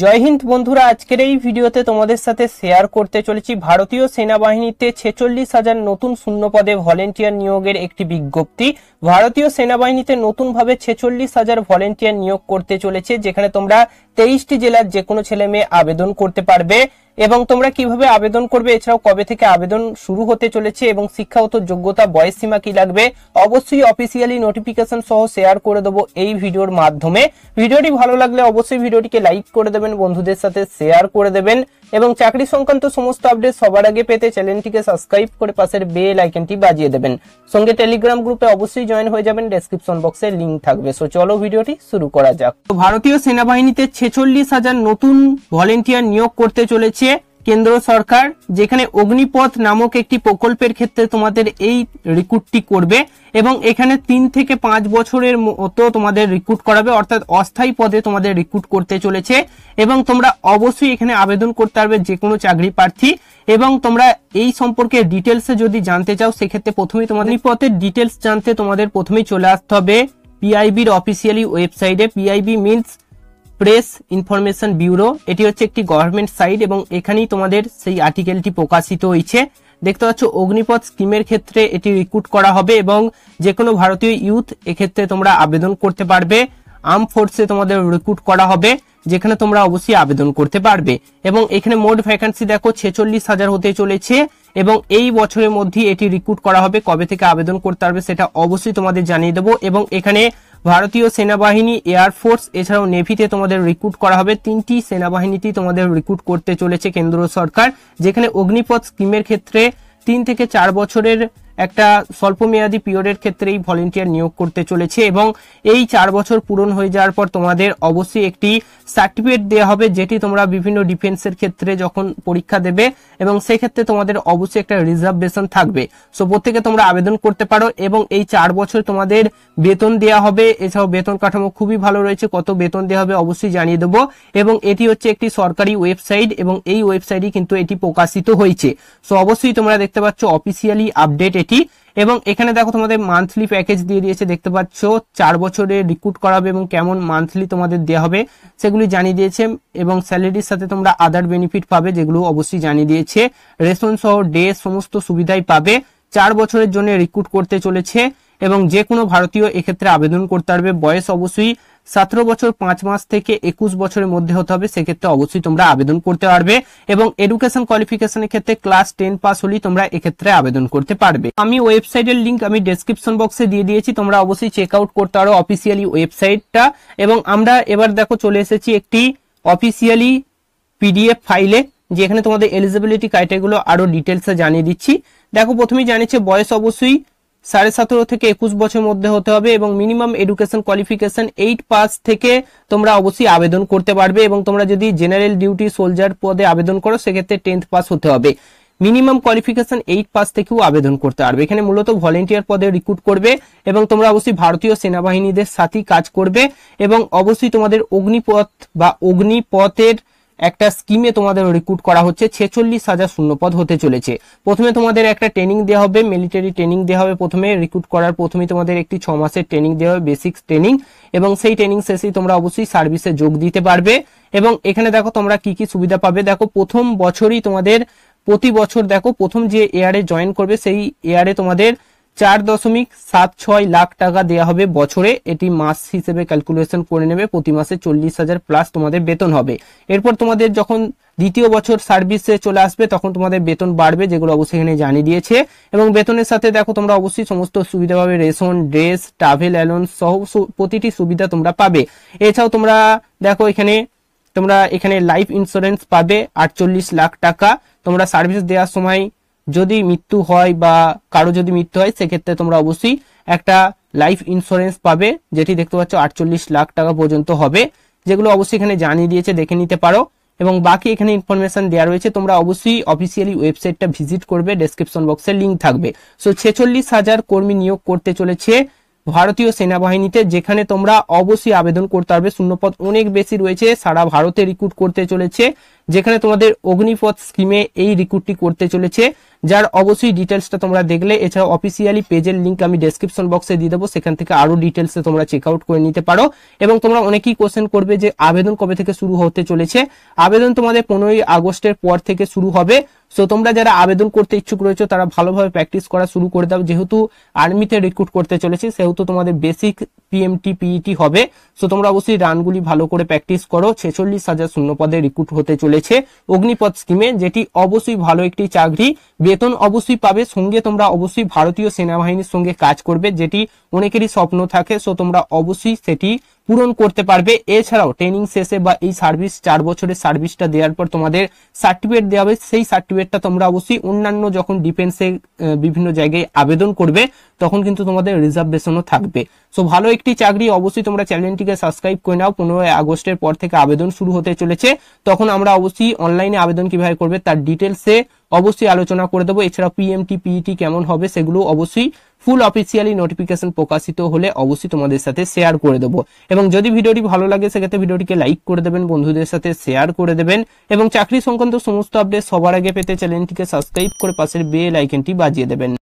জয় হিন্দ বন্ধুরা আজকের এই ভিডিওতে তোমাদের সাথে শেয়ার করতে চলেছি ভারতীয় সেনাবাহিনীতে ছেচল্লিশ হাজার নতুন শূন্যপদে পদে ভলেন্টিয়ার নিয়োগের একটি বিজ্ঞপ্তি ভারতীয় সেনাবাহিনীতে নতুনভাবে ছেচল্লিশ হাজার ভলেন্টিয়ার নিয়োগ করতে চলেছে যেখানে তোমরা তেইশটি জেলার যে কোনো ছেলে মেয়ে আবেদন করতে পারবে এবং তোমরা কিভাবে আবেদন করবে এছাড়াও কবে থেকে আবেদন শুরু হতে চলেছে এবং শিক্ষাগত যোগ্যতা বয়স সীমা কি লাগবে অবশ্যই অফিসিয়ালি নোটিফিকেশন সহ শেয়ার করে দেবো এই ভিডিওর মাধ্যমে ভিডিওটি ভালো লাগলে অবশ্যই ভিডিওটিকে লাইক করে দেবেন বন্ধুদের সাথে শেয়ার করে দেবেন এবং চাকরি সংক্রান্ত সমস্ত আপডেট সবার আগে পেতে চ্যানেলটিকে সাবস্ক্রাইব করে পাশের বেল আইকনটি বাজিয়ে দেবেন সঙ্গে টেলিগ্রাম গ্রুপে অবশ্যই জয়েন হয়ে যাবেন ডেসক্রিপশন বক্সে লিঙ্ক থাকবে সো চলো ভিডিওটি শুরু করা যাক তো ভারতীয় সেনাবাহিনীতে ছেচল্লিশ হাজার নতুন ভলেন্টিয়ার নিয়োগ করতে চলেছে কেন্দ্র সরকার যেখানে অগ্নিপথ নামক একটি প্রকল্পের ক্ষেত্রে তোমাদের এই রিক্রুটটি করবে এবং এখানে তিন থেকে পাঁচ বছরের মতো তোমাদের রিক্রুট করাবে অর্থাৎ অস্থায়ী পদে তোমাদের রিক্রুট করতে চলেছে এবং তোমরা অবশ্যই এখানে আবেদন করতে পারবে যে কোনো চাকরি প্রার্থী এবং তোমরা এই সম্পর্কে ডিটেলসে যদি জানতে চাও সেক্ষেত্রে প্রথমেই তোমাদের পথের ডিটেলস জানতে তোমাদের প্রথমেই চলে আসতে হবে পিআইবির অফিসিয়ালি ওয়েবসাইটে PIB means press information bureau এটি হচ্ছে একটি গভর্নমেন্ট সাইট এবং এখানেই তোমাদের সেই আর্টিকেলটি প্রকাশিত হয়েছে দেখতে পাচ্ছ অগ্নিপথ স্কিমের ক্ষেত্রে এটি রিক্রুট করা হবে এবং যে কোনো ভারতীয় ইউথ এক্ষেত্রে তোমরা আবেদন করতে পারবে আর্ম ফোর্সে তোমাদের রিক্রুট করা হবে যেখানে তোমরা অবশ্যই আবেদন করতে পারবে এবং এখানে মোট ভ্যাকান্সি দেখো ছেচল্লিশ হাজার হতে চলেছে এবং এই বছরের মধ্যে এটি রিক্রুট করা হবে কবে থেকে আবেদন করতে পারবে সেটা অবশ্যই তোমাদের জানিয়ে দেবো এবং এখানে ভারতীয় সেনাবাহিনী এয়ারফোর্স এছাড়াও নেভিতে তোমাদের রিক্রুট করা হবে তিনটি সেনাবাহিনীতেই তোমাদের রিক্রুট করতে চলেছে কেন্দ্র সরকার যেখানে অগ্নিপথ স্কিমের ক্ষেত্রে তিন থেকে চার বছরের একটা স্বল্পমেয়াদি পিরিয়ডের ক্ষেত্রে এই ভলেন্টিয়ার নিয়োগ করতে চলেছে এবং এই চার বছর পূরণ হয়ে যাওয়ার পর তোমাদের অবশ্যই একটি সার্টিফিকেট দেওয়া হবে যেটি তোমরা বিভিন্ন ডিফেন্সের ক্ষেত্রে যখন পরীক্ষা দেবে এবং সেক্ষেত্রে তোমাদের অবশ্যই একটা রিজার্ভেশন থাকবে সো প্রত্যেকে তোমরা আবেদন করতে পারো এবং এই চার বছর তোমাদের বেতন দেওয়া হবে এছাড়াও বেতন কাঠামো খুবই ভালো রয়েছে কত বেতন দেওয়া হবে অবশ্যই জানিয়ে দেবো এবং এটি হচ্ছে একটি সরকারি ওয়েবসাইট এবং এই ওয়েবসাইটই কিন্তু এটি প্রকাশিত হয়েছে সো অবশ্যই তোমরা দেখতে পাচ্ছ অফিসিয়ালি আপডেট কি এবং এখানে দেখো তোমাদের মান্থলি প্যাকেজ দিয়ে দিয়েছে দেখতে পাচ্ছ চার বছরে রিক্রুট করা হবে এবং কেমন মান্থলি তোমাদের দেওয়া হবে সেগুলি জানিয়ে দিয়েছে এবং স্যালারির সাথে তোমরা আদার বেনিফিট পাবে যেগুলো অবশ্যই জানিয়ে দিয়েছে রেশন সহ ডে সমস্ত সুবিধাই পাবে চার বছরের জন্য রিক্রুট করতে চলেছে এবং যে কোনো ভারতীয় এক্ষেত্রে আবেদন করতে পারবে বয়স অবশ্যই সতেরো বছর পাঁচ মাস থেকে একুশ বছরের মধ্যে হতে হবে সেক্ষেত্রে অবশ্যই তোমরা আবেদন করতে পারবে এবং এডুকেশন কোয়ালিফিকেশনের ক্ষেত্রে ক্লাস টেন পাস হলেই তোমরা এক্ষেত্রে আবেদন করতে পারবে আমি ওয়েবসাইটের লিঙ্ক আমি ডেসক্রিপশন বক্সে দিয়ে দিয়েছি তোমরা অবশ্যই চেক আউট করতে পারো অফিসিয়ালি ওয়েবসাইটটা এবং আমরা এবার দেখো চলে এসেছি একটি অফিসিয়ালি পিডিএফ ফাইলে যেখানে তোমাদের এলিজিবিলিটি ক্রাইটেরিয়াগুলো আরও ডিটেলসে জানিয়ে দিচ্ছি দেখো প্রথমেই জানিয়েছে বয়স অবশ্যই সাড়ে সতেরো থেকে একুশ বছর মধ্যে হতে হবে এবং minimum education qualification eight pass থেকে তোমরা অবশ্যই আবেদন করতে পারবে এবং তোমরা যদি জেনারেল ডিউটি সোলজার পদে আবেদন করো সেক্ষেত্রে টেন্থ পাস হতে হবে মিনিমাম কোয়ালিফিকেশন এইট পাস থেকেও আবেদন করতে পারবে এখানে মূলত ভলেন্টিয়ার পদে রিক্রুট করবে এবং তোমরা অবশ্যই ভারতীয় সেনাবাহিনীদের সাথেই কাজ করবে এবং অবশ্যই তোমাদের অগ্নিপথ বা অগ্নিপথের একটা স্কিমে তোমাদের রিক্রুট করা হচ্ছে ছেচল্লিশ হাজার শূন্যপদ হতে চলেছে প্রথমে তোমাদের একটা ট্রেনিং দেওয়া হবে মিলিটারি ট্রেনিং দেওয়া হবে প্রথমে রিক্রুট করার প্রথমে তোমাদের একটি ছ মাসের ট্রেনিং দেওয়া হবে বেসিক ট্রেনিং এবং সেই ট্রেনিং শেষেই তোমরা অবশ্যই সার্ভিসে যোগ দিতে পারবে এবং এখানে দেখো তোমরা কি কি সুবিধা পাবে দেখো প্রথম বছরই তোমাদের প্রতি বছর দেখো প্রথম যে এয়ারে জয়েন করবে সেই এয়ারে তোমাদের চার দশমিক সাত ছয় লাখ টাকা দেওয়া হবে বছরে এটি মাস হিসেবে ক্যালকুলেশন করে নেবে প্রতি মাসে চল্লিশ হাজার প্লাস তোমাদের বেতন হবে এরপর তোমাদের যখন দ্বিতীয় বছর সার্ভিসে চলে আসবে তখন তোমাদের বেতন বাড়বে যেগুলো অবশ্যই এখানে জানিয়ে দিয়েছে এবং বেতনের সাথে দেখো তোমরা অবশ্যই সমস্ত সুবিধা পাবে রেশন ড্রেস ট্রাভেল অ্যালাউন্স সহ প্রতিটি সুবিধা তোমরা পাবে এছাড়াও তোমরা দেখো এখানে তোমরা এখানে লাইফ ইন্স্যুরেন্স পাবে আটচল্লিশ লাখ টাকা তোমরা সার্ভিস দেওয়ার সময় যদি মৃত্যু হয় বা কারো যদি মৃত্যু হয় সেক্ষেত্রে তোমরা অবশ্যই একটা লাইফ ইন্স্যুরেন্স পাবে যেটি দেখতে পাচ্ছ আটচল্লিশ লাখ টাকা পর্যন্ত হবে যেগুলো অবশ্যই এখানে জানিয়ে দিয়েছে দেখে নিতে পারো এবং বাকি এখানে ইনফরমেশন দেওয়া রয়েছে তোমরা অবশ্যই অফিসিয়ালি ওয়েবসাইটটা ভিজিট করবে ডেসক্রিপশন বক্সে লিঙ্ক থাকবে সো ছেচল্লিশ হাজার কর্মী নিয়োগ করতে চলেছে ভারতীয় সেনাবাহিনীতে যেখানে তোমরা অবশ্যই আবেদন করতে পারবে শূন্যপদ অনেক বেশি রয়েছে সারা ভারতে রিক্রুট করতে চলেছে যেখানে তোমাদের অগ্নিপথ স্কিমে এই রিক্রুটটি করতে চলেছে যার অবশ্যই ডিটেলসটা তোমরা দেখলে এছাড়া অফিসিয়ালি পেজের লিঙ্ক আমি ডেসক্রিপশন বক্সে দিয়ে দেবো সেখান থেকে আরও ডিটেলসে তোমরা চেক আউট করে নিতে পারো এবং তোমরা অনেকেই কোশ্চেন করবে যে আবেদন কবে থেকে শুরু হতে চলেছে আবেদন তোমাদের পনেরোই আগস্টের পর থেকে শুরু হবে সো তোমরা যারা আবেদন করতে ইচ্ছুক রয়েছে তারা ভালোভাবে প্র্যাকটিস করা শুরু করে দাও যেহেতু আর্মিতে রিক্রুট করতে চলেছি সেহেতু তোমাদের বেসিক পিএমটি পিইটি হবে সো তোমরা অবশ্যই রানগুলি ভালো করে প্র্যাকটিস করো ছেচল্লিশ হাজার শূন্য পদে রিক্রুট হতে চলেছে অগ্নিপথ স্কিমে যেটি অবশ্যই ভালো একটি চাকরি বেতন অবশ্যই পাবে সঙ্গে তোমরা অবশ্যই ভারতীয় সেনাবাহিনীর সঙ্গে কাজ করবে যেটি অনেকেরই স্বপ্ন থাকে সো তোমরা অবশ্যই সেটি পূরণ করতে পারবে এছাড়াও ট্রেনিং শেষে বা এই সার্ভিস চার বছরের সার্ভিসটা দেওয়ার পর তোমাদের সার্টিফিকেট দেওয়া হবে সেই সার্টিফিকেটটা তোমরা অবশ্যই অন্যান্য যখন ডিফেন্সে বিভিন্ন জায়গায় আবেদন করবে তখন কিন্তু তোমাদের রিজার্ভেশনও থাকবে সো ভালো একটি চাকরি অবশ্যই তোমরা চ্যানেলটিকে সাবস্ক্রাইব করে নাও পনেরোই আগস্টের পর থেকে আবেদন শুরু হতে চলেছে তখন আমরা অবশ্যই অনলাইনে আবেদন কিভাবে করবে তার ডিটেলসে অবশ্যই আলোচনা করে দেবো এছাড়া পিএমটি পিইটি e কেমন হবে সেগুলো অবশ্যই ফুল অফিসিয়ালি নোটিফিকেশন প্রকাশিত হলে অবশ্যই তোমাদের সাথে শেয়ার করে দেবো এবং যদি ভিডিওটি ভালো লাগে সেক্ষেত্রে ভিডিওটিকে লাইক করে দেবেন বন্ধুদের সাথে শেয়ার করে দেবেন এবং চাকরি সংক্রান্ত সমস্ত আপডেট সবার আগে পেতে চ্যানেলটিকে সাবস্ক্রাইব করে পাশের বেল আইকনটি বাজিয়ে দেবেন